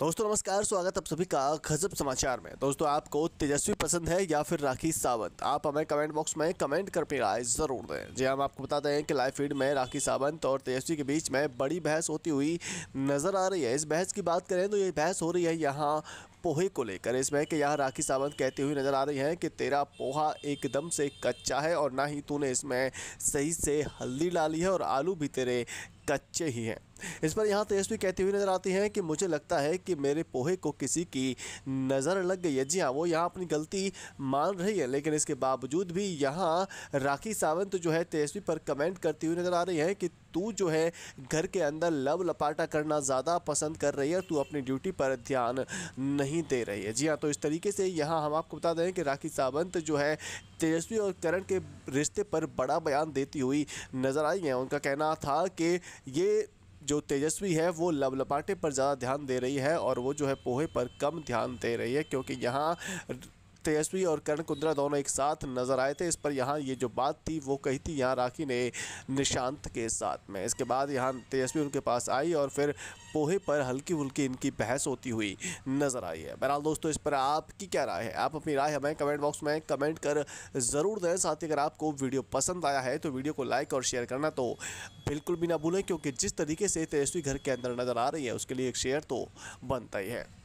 दोस्तों नमस्कार स्वागत आप सभी का खजब समाचार में दोस्तों आपको तेजस्वी पसंद है या फिर राखी सावंत आप हमें कमेंट बॉक्स में कमेंट कर पे राय ज़रूर दें जी हाँ, हम आपको बताते हैं कि लाइव फीड में राखी सावंत और तेजस्वी के बीच में बड़ी बहस होती हुई नज़र आ रही है इस बहस की बात करें तो ये बहस हो रही है यहाँ पोहे को लेकर इसमें कि यहाँ राखी सावंत कहती हुई नज़र आ रही है कि तेरा पोहा एकदम से कच्चा है और ना ही तूने इसमें सही से हल्दी डाली है और आलू भी तेरे कच्चे ही हैं इस पर यहाँ तेजस्वी कहती हुई नज़र आती हैं कि मुझे लगता है कि मेरे पोहे को किसी की नज़र लग गई है जी हाँ वो यहाँ अपनी गलती मान रही है लेकिन इसके बावजूद भी यहाँ राखी सावंत जो है तेजस्वी पर कमेंट करती हुई नज़र आ रही है कि तू जो है घर के अंदर लव लपाटा करना ज़्यादा पसंद कर रही है तू अपनी ड्यूटी पर ध्यान नहीं दे रही है जी हाँ तो इस तरीके से यहाँ हम आपको बता दें कि राखी सावंत जो है तेजस्वी और करण के रिश्ते पर बड़ा बयान देती हुई नज़र आई हैं उनका कहना था कि ये जो तेजस्वी है वो लपाटे पर ज़्यादा ध्यान दे रही है और वो जो है पोहे पर कम ध्यान दे रही है क्योंकि यहाँ तेजस्वी और करण कुंद्रा दोनों एक साथ नजर आए थे इस पर यहाँ ये जो बात थी वो कही थी यहाँ राखी ने निशांत के साथ में इसके बाद यहाँ तेजस्वी उनके पास आई और फिर पोहे पर हल्की हुल्की इनकी बहस होती हुई नजर आई है बहरहाल दोस्तों इस पर आपकी क्या राय है आप अपनी राय हमें कमेंट बॉक्स में कमेंट कर ज़रूर दें साथ ही अगर आपको वीडियो पसंद आया है तो वीडियो को लाइक और शेयर करना तो बिल्कुल भी ना भूलें क्योंकि जिस तरीके से तेजस्वी घर के अंदर नज़र आ रही है उसके लिए एक शेयर तो बनता ही है